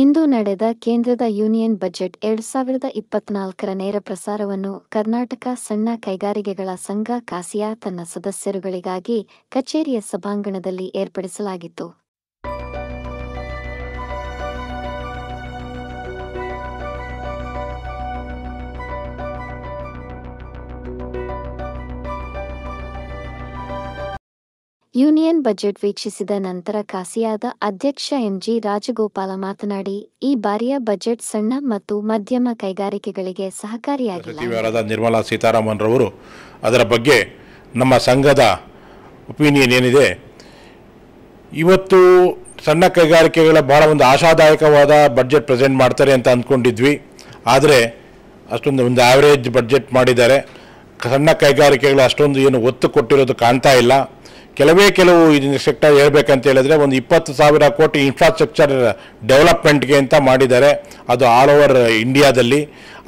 ಇಂದು ನಡೆದ ಕೇಂದ್ರದ union budget ಎರಡ್ ಸಾವಿರದ ಇಪ್ಪತ್ನಾಲ್ಕರ ನೇರ ಪ್ರಸಾರವನ್ನು ಕರ್ನಾಟಕ ಸಣ್ಣ ಕೈಗಾರಿಕೆಗಳ ಸಂಘ ಕಾಸಿಯಾ ತನ್ನ ಸದಸ್ಯರುಗಳಿಗಾಗಿ ಕಚೇರಿಯ ಸಭಾಂಗಣದಲ್ಲಿ ಏರ್ಪಡಿಸಲಾಗಿತ್ತು ಯೂನಿಯನ್ ಬಜೆಟ್ ವೀಕ್ಷಿಸಿದ ನಂತರ ಕಾಸಿಯಾದ ಅಧ್ಯಕ್ಷ ಎಂಜಿ ರಾಜಗೋಪಾಲ ಮಾತನಾಡಿ ಈ ಬಾರಿಯ ಬಜೆಟ್ ಸಣ್ಣ ಮತ್ತು ಮಧ್ಯಮ ಕೈಗಾರಿಕೆಗಳಿಗೆ ಸಹಕಾರಿಯಾಗಿದೆ ನಿರ್ಮಲಾ ಸೀತಾರಾಮನ್ ರವರು ಅದರ ಬಗ್ಗೆ ನಮ್ಮ ಸಂಘದ ಒಪಿನಿಯನ್ ಏನಿದೆ ಇವತ್ತು ಸಣ್ಣ ಕೈಗಾರಿಕೆಗಳ ಬಹಳ ಒಂದು ಆಶಾದಾಯಕವಾದ ಬಜೆಟ್ ಪ್ರೆಸೆಂಟ್ ಮಾಡ್ತಾರೆ ಅಂತ ಅಂದ್ಕೊಂಡಿದ್ವಿ ಆದರೆ ಅಷ್ಟೊಂದು ಒಂದು ಆವರೇಜ್ ಬಜೆಟ್ ಮಾಡಿದ್ದಾರೆ ಸಣ್ಣ ಕೈಗಾರಿಕೆಗಳು ಅಷ್ಟೊಂದು ಏನು ಒತ್ತು ಕೊಟ್ಟಿರೋದು ಕಾಣ್ತಾ ಇಲ್ಲ ಕೆಲವೇ ಕೆಲವು ಇದನ್ನ ಸೆಕ್ಟರ್ ಹೇಳ್ಬೇಕಂತ ಹೇಳಿದ್ರೆ ಒಂದು ಇಪ್ಪತ್ತು ಸಾವಿರ ಕೋಟಿ ಇನ್ಫ್ರಾಸ್ಟ್ರಕ್ಚರ್ ಡೆವಲಪ್ಮೆಂಟ್ಗೆ ಅಂತ ಮಾಡಿದ್ದಾರೆ ಅದು ಆಲ್ ಓವರ್ ಇಂಡಿಯಾದಲ್ಲಿ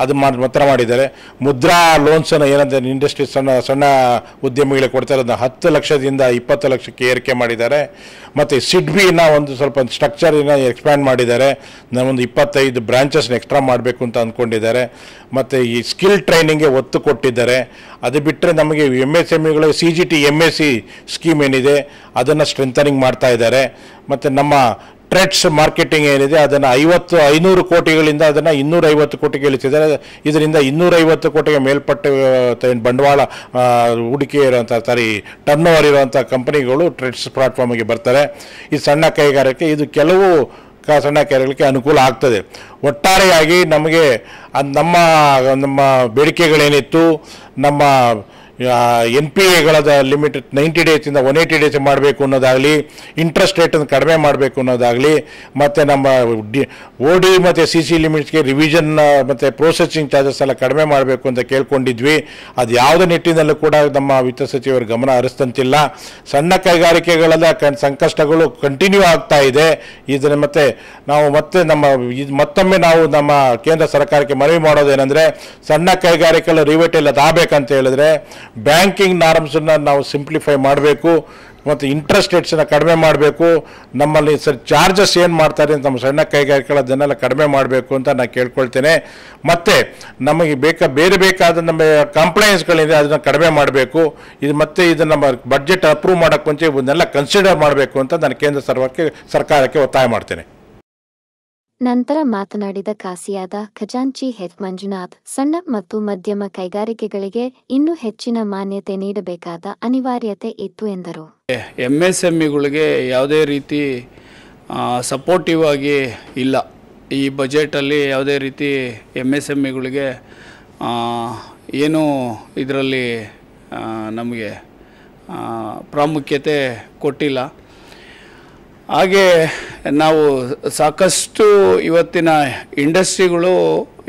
ಅದು ಮಾತ್ರ ಮಾಡಿದ್ದಾರೆ ಮುದ್ರಾ ಲೋನ್ಸನ್ನು ಏನಂತ ಇಂಡಸ್ಟ್ರಿ ಸಣ್ಣ ಸಣ್ಣ ಉದ್ಯಮಿಗಳಿಗೆ ಕೊಡ್ತಾರೆ ಅದನ್ನು ಹತ್ತು ಲಕ್ಷದಿಂದ ಇಪ್ಪತ್ತು ಲಕ್ಷಕ್ಕೆ ಏರಿಕೆ ಮಾಡಿದ್ದಾರೆ ಮತ್ತು ಸಿಡ್ಬಿನ ಒಂದು ಸ್ವಲ್ಪ ಸ್ಟ್ರಕ್ಚರಿನ ಎಕ್ಸ್ಪ್ಯಾಂಡ್ ಮಾಡಿದ್ದಾರೆ ನಾವೊಂದು ಇಪ್ಪತ್ತೈದು ಬ್ರಾಂಚಸ್ನ ಎಕ್ಸ್ಟ್ರಾ ಮಾಡಬೇಕು ಅಂತ ಅಂದ್ಕೊಂಡಿದ್ದಾರೆ ಮತ್ತು ಈ ಸ್ಕಿಲ್ ಟ್ರೈನಿಂಗ್ಗೆ ಒತ್ತು ಕೊಟ್ಟಿದ್ದಾರೆ ಅದು ಬಿಟ್ಟರೆ ನಮಗೆ ಎಮ್ ಎಸ್ ಎಮ್ ಇಗಳು C G T M S C scheme team ಏನಿದೆ ಅದನ್ನು ಸ್ಟ್ರೆಂಥನಿಂಗ್ ಮಾಡ್ತಾ ಇದ್ದಾರೆ ಮತ್ತು ನಮ್ಮ ಟ್ರೆಡ್ಸ್ ಮಾರ್ಕೆಟಿಂಗ್ ಏನಿದೆ ಅದನ್ನು ಐವತ್ತು ಐನೂರು ಕೋಟಿಗಳಿಂದ ಅದನ್ನು ಇನ್ನೂರೈವತ್ತು ಕೋಟಿಗೆ ಇಳಿಸಿದ್ದಾರೆ ಇದರಿಂದ ಇನ್ನೂರೈವತ್ತು ಕೋಟಿಗೆ ಮೇಲ್ಪಟ್ಟ ಬಂಡವಾಳ ಹೂಡಿಕೆ ಇರುವಂಥ ಸಾರಿ ಟರ್ನ್ ಓವರ್ ಇರುವಂಥ ಕಂಪನಿಗಳು ಟ್ರೆಡ್ಸ್ ಪ್ಲಾಟ್ಫಾರ್ಮಿಗೆ ಬರ್ತಾರೆ ಈ ಸಣ್ಣ ಕೈಗಾರಿಕೆ ಇದು ಕೆಲವು ಸಣ್ಣ ಕೈಗಾರಿಕೆ ಅನುಕೂಲ ಆಗ್ತದೆ ಒಟ್ಟಾರೆಯಾಗಿ ನಮಗೆ ನಮ್ಮ ನಮ್ಮ ಬೇಡಿಕೆಗಳೇನಿತ್ತು ನಮ್ಮ ಎನ್ ಪಿ ಎಗಳದ ಲಿಮಿಟ್ ನೈಂಟಿ ಡೇಸಿಂದ ಒನ್ ಏಯ್ಟಿ ಡೇಸ್ ಮಾಡಬೇಕು ಅನ್ನೋದಾಗಲಿ ಇಂಟ್ರೆಸ್ಟ್ ರೇಟನ್ನು ಕಡಿಮೆ ಮಾಡಬೇಕು ಅನ್ನೋದಾಗಲಿ ಮತ್ತು ನಮ್ಮ ಡಿ ಓ ಡಿ ಮತ್ತು ಸಿ ಸಿ ಲಿಮಿಟ್ಸ್ಗೆ ರಿವಿಷನ್ ಮತ್ತು ಪ್ರೋಸೆಸಿಂಗ್ ಚಾರ್ಜಸ್ ಎಲ್ಲ ಕಡಿಮೆ ಮಾಡಬೇಕು ಅಂತ ಕೇಳ್ಕೊಂಡಿದ್ವಿ ಅದು ಯಾವುದೇ ನಿಟ್ಟಿನಲ್ಲೂ ಕೂಡ ನಮ್ಮ ವಿತ್ತ ಸಚಿವರು ಗಮನ ಹರಿಸ್ತಂತಿಲ್ಲ ಸಣ್ಣ ಕೈಗಾರಿಕೆಗಳೆಲ್ಲ ಕಣ್ ಸಂಕಷ್ಟಗಳು ಕಂಟಿನ್ಯೂ ಆಗ್ತಾ ಇದೆ ಇದನ್ನು ಮತ್ತು ನಾವು ಮತ್ತೆ ನಮ್ಮ ಇದು ಮತ್ತೊಮ್ಮೆ ಮತ್ತೊಮ್ಮೆ ನಾವು ನಮ್ಮ ಕೇಂದ್ರ ಸರ್ಕಾರಕ್ಕೆ ಮನವಿ ಮಾಡೋದೇನೆಂದರೆ ಸಣ್ಣ ಕೈಗಾರಿಕೆಗಳ ರಿವೇಟೆಲ್ ತಾಬೇಕಂತ ಹೇಳಿದ್ರೆ ಬ್ಯಾಂಕಿಂಗ್ ನಾರ್ಮ್ಸನ್ನು ನಾವು ಸಿಂಪ್ಲಿಫೈ ಮಾಡಬೇಕು ಮತ್ತು ಇಂಟ್ರೆಸ್ಟ್ ರೇಟ್ಸನ್ನು ಕಡಿಮೆ ಮಾಡಬೇಕು ನಮ್ಮಲ್ಲಿ ಸರ್ ಚಾರ್ಜಸ್ ಏನು ಮಾಡ್ತಾರೆ ಅಂತ ನಮ್ಮ ಸಣ್ಣ ಕೈಗಾರಿಕೆಗಳು ಅದನ್ನೆಲ್ಲ ಕಡಿಮೆ ಮಾಡಬೇಕು ಅಂತ ನಾನು ಕೇಳ್ಕೊಳ್ತೇನೆ ಮತ್ತು ನಮಗೆ ಬೇಕಾ ಬೇರೆ ಬೇಕಾದ ನಮ್ಮ ಕಂಪ್ಲೈನ್ಸ್ಗಳಿದೆ ಅದನ್ನು ಕಡಿಮೆ ಮಾಡಬೇಕು ಇದು ಮತ್ತೆ ಇದು ನಮ್ಮ ಬಜೆಟ್ ಅಪ್ರೂವ್ ಮಾಡೋಕ್ಕೆ ಮುಂಚೆ ಕನ್ಸಿಡರ್ ಮಾಡಬೇಕು ಅಂತ ನಾನು ಕೇಂದ್ರ ಸರ್ವಕ್ಕೆ ಸರ್ಕಾರಕ್ಕೆ ಒತ್ತಾಯ ಮಾಡ್ತೇನೆ ನಂತರ ಮಾತನಾಡಿದ ಖಾಸಿಯಾದ ಖಜಾಂಚಿ ಹೆಚ್ ಮಂಜುನಾಥ್ ಸಣ್ಣ ಮತ್ತು ಮಧ್ಯಮ ಕೈಗಾರಿಕೆಗಳಿಗೆ ಇನ್ನೂ ಹೆಚ್ಚಿನ ಮಾನ್ಯತೆ ನೀಡಬೇಕಾದ ಅನಿವಾರ್ಯತೆ ಇತ್ತು ಎಂದರು ಎಂಎಸ್ಎಂಇಗಳಿಗೆ ಯಾವುದೇ ರೀತಿ ಸಪೋರ್ಟಿವ್ ಆಗಿ ಇಲ್ಲ ಈ ಬಜೆಟಲ್ಲಿ ಯಾವುದೇ ರೀತಿ ಎಮ್ ಎಸ್ ಎಮ್ ಏನೂ ಇದರಲ್ಲಿ ನಮಗೆ ಪ್ರಾಮುಖ್ಯತೆ ಕೊಟ್ಟಿಲ್ಲ ಹಾಗೆ ನಾವು ಸಾಕಷ್ಟು ಇವತ್ತಿನ ಇಂಡಸ್ಟ್ರಿಗಳು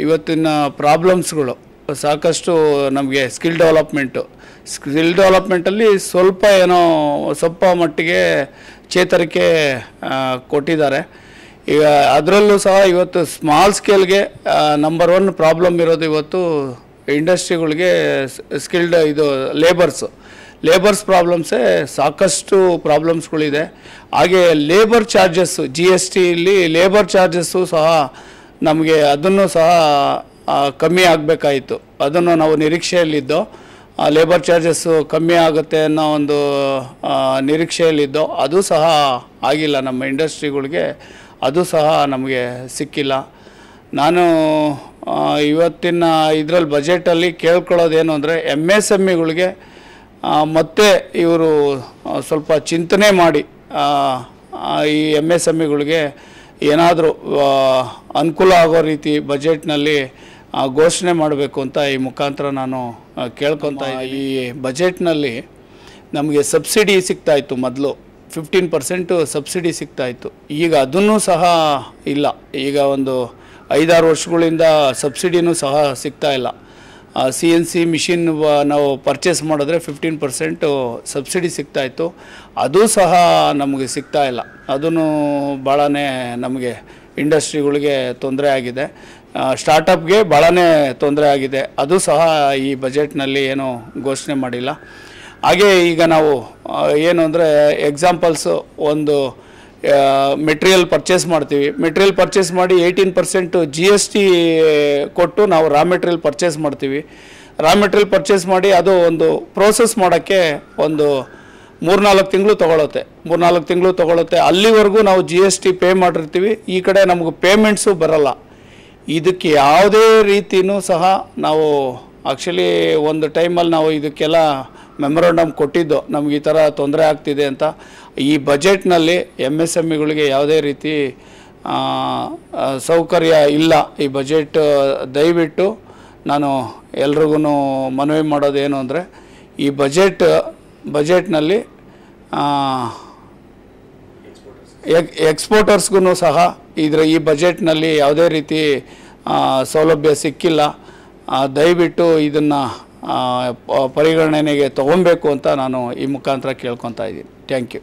ಇವತ್ತಿನ ಪ್ರಾಬ್ಲಮ್ಸ್ಗಳು ಸಾಕಷ್ಟು ನಮಗೆ ಸ್ಕಿಲ್ ಡೆವಲಪ್ಮೆಂಟು ಸ್ಕಿಲ್ ಡೆವಲಪ್ಮೆಂಟಲ್ಲಿ ಸ್ವಲ್ಪ ಏನೋ ಸ್ವಲ್ಪ ಮಟ್ಟಿಗೆ ಚೇತರಿಕೆ ಕೊಟ್ಟಿದ್ದಾರೆ ಈಗ ಅದರಲ್ಲೂ ಸಹ ಇವತ್ತು ಸ್ಮಾಲ್ ಸ್ಕೇಲ್ಗೆ ನಂಬರ್ ಒನ್ ಪ್ರಾಬ್ಲಮ್ ಇರೋದು ಇವತ್ತು ಇಂಡಸ್ಟ್ರಿಗಳಿಗೆ ಸ್ಕಿಲ್ಡ್ ಇದು ಲೇಬರ್ಸು ಲೇಬರ್ಸ್ ಪ್ರಾಬ್ಲಮ್ಸೇ ಸಾಕಷ್ಟು ಪ್ರಾಬ್ಲಮ್ಸ್ಗಳಿದೆ ಹಾಗೆ ಲೇಬರ್ ಚಾರ್ಜಸ್ಸು ಜಿ ಎಸ್ ಟಿಯಲ್ಲಿ ಲೇಬರ್ ಚಾರ್ಜಸ್ಸು ಸಹ ನಮಗೆ ಅದನ್ನು ಸಹ ಕಮ್ಮಿ ಆಗಬೇಕಾಯಿತು ಅದನ್ನು ನಾವು ನಿರೀಕ್ಷೆಯಲ್ಲಿದ್ದೋ ಲೇಬರ್ ಚಾರ್ಜಸ್ಸು ಕಮ್ಮಿ ಆಗುತ್ತೆ ಅನ್ನೋ ಒಂದು ನಿರೀಕ್ಷೆಯಲ್ಲಿದ್ದೋ ಅದು ಸಹ ಆಗಿಲ್ಲ ನಮ್ಮ ಇಂಡಸ್ಟ್ರಿಗಳಿಗೆ ಅದು ಸಹ ನಮಗೆ ಸಿಕ್ಕಿಲ್ಲ ನಾನು ಇವತ್ತಿನ ಇದರಲ್ಲಿ ಬಜೆಟಲ್ಲಿ ಕೇಳ್ಕೊಳ್ಳೋದೇನು ಅಂದರೆ ಎಮ್ ಎಸ್ ಎಮ್ ಇಗಳಿಗೆ e ಮತ್ತೆ ಇವರು ಸ್ವಲ್ಪ ಚಿಂತನೆ ಮಾಡಿ ಈ ಎಮ್ ಎಸ್ ಎಮ್ ಏನಾದರೂ ಅನುಕೂಲ ಆಗೋ ರೀತಿ ಬಜೆಟ್ನಲ್ಲಿ ಘೋಷಣೆ ಮಾಡಬೇಕು ಅಂತ ಈ ಮುಖಾಂತರ ನಾನು ಕೇಳ್ಕೊತ ಈ ಬಜೆಟ್ನಲ್ಲಿ ನಮಗೆ ಸಬ್ಸಿಡಿ ಸಿಗ್ತಾಯಿತ್ತು ಮೊದಲು ಫಿಫ್ಟೀನ್ ಪರ್ಸೆಂಟು ಸಬ್ಸಿಡಿ ಸಿಗ್ತಾಯಿತ್ತು ಈಗ ಅದನ್ನೂ ಸಹ ಇಲ್ಲ ಈಗ ಒಂದು ಐದಾರು ವರ್ಷಗಳಿಂದ ಸಬ್ಸಿಡಿನೂ ಸಹ ಸಿಗ್ತಾ ಇಲ್ಲ ಸಿ ಎನ್ ಸಿ ಮಿಷಿನ್ ನಾವು ಪರ್ಚೇಸ್ ಮಾಡಿದ್ರೆ ಫಿಫ್ಟೀನ್ ಪರ್ಸೆಂಟು ಸಬ್ಸಿಡಿ ಇತ್ತು ಅದು ಸಹ ನಮಗೆ ಸಿಗ್ತಾ ಇಲ್ಲ ಅದೂ ಭಾಳನೇ ನಮಗೆ ಇಂಡಸ್ಟ್ರಿಗಳಿಗೆ ತೊಂದರೆ ಆಗಿದೆ ಸ್ಟಾರ್ಟಪ್ಗೆ ಭಾಳನೇ ತೊಂದರೆ ಆಗಿದೆ ಅದು ಸಹ ಈ ಬಜೆಟ್ನಲ್ಲಿ ಏನೂ ಘೋಷಣೆ ಮಾಡಿಲ್ಲ ಹಾಗೆ ಈಗ ನಾವು ಏನು ಅಂದರೆ ಎಕ್ಸಾಂಪಲ್ಸು ಒಂದು ಮೆಟೀರಿಯಲ್ ಪರ್ಚೇಸ್ ಮಾಡ್ತೀವಿ ಮೆಟೀರಿಯಲ್ ಪರ್ಚೇಸ್ ಮಾಡಿ eighteen percent G S T ಕೊಟ್ಟು ನಾವು ರಾ ಮೆಟೀರಿಯಲ್ ಪರ್ಚೇಸ್ ಮಾಡ್ತೀವಿ ರಾ ಮೆಟೀರಿಯಲ್ ಪರ್ಚೇಸ್ ಮಾಡಿ ಅದು ಒಂದು ಪ್ರೋಸೆಸ್ ಮಾಡೋಕ್ಕೆ ಒಂದು ಮೂರ್ನಾಲ್ಕು ತಿಂಗಳು ತೊಗೊಳುತ್ತೆ ಮೂರ್ನಾಲ್ಕು ತಿಂಗಳು ತೊಗೊಳುತ್ತೆ ಅಲ್ಲಿವರೆಗೂ ನಾವು ಜಿ ಎಸ್ ಟಿ ಪೇ ಮಾಡಿರ್ತೀವಿ ಈ ಕಡೆ ನಮಗೆ ಪೇಮೆಂಟ್ಸು ಬರಲ್ಲ ಇದಕ್ಕೆ ಯಾವುದೇ ರೀತಿಯೂ ಸಹ ನಾವು ಆ್ಯಕ್ಚುಲಿ ಒಂದು ಟೈಮಲ್ಲಿ ನಾವು ಇದಕ್ಕೆಲ್ಲ ಮೆಮೊರಾಂಡಮ್ ಕೊಟ್ಟಿದ್ದು ನಮ್ಗೆ ಈ ಥರ ತೊಂದರೆ ಆಗ್ತಿದೆ ಅಂತ ಈ ಬಜೆಟ್ನಲ್ಲಿ ಎಮ್ ಎಸ್ ಎಮ್ ಇಗಳಿಗೆ e ಯಾವುದೇ ರೀತಿ ಸೌಕರ್ಯ ಇಲ್ಲ ಈ ಬಜೆಟ್ ದಯವಿಟ್ಟು ನಾನು ಎಲ್ರಿಗೂ ಮನವಿ ಮಾಡೋದು ಏನು ಅಂದರೆ ಈ ಬಜೆಟ್ ಬಜೆಟ್ನಲ್ಲಿ ಎಕ್ಸ್ಪೋರ್ಟರ್ಸ್ಗೂ ಸಹ ಇದರ ಈ ಬಜೆಟ್ನಲ್ಲಿ ಯಾವುದೇ ರೀತಿ ಸೌಲಭ್ಯ ಸಿಕ್ಕಿಲ್ಲ ದಯವಿಟ್ಟು ಇದನ್ನು ಪರಿಗಣನೆಗೆ ತೊಗೊಬೇಕು ಅಂತ ನಾನು ಈ ಮುಖಾಂತರ ಕೇಳ್ಕೊತಾ ಇದ್ದೀನಿ ಥ್ಯಾಂಕ್ ಯು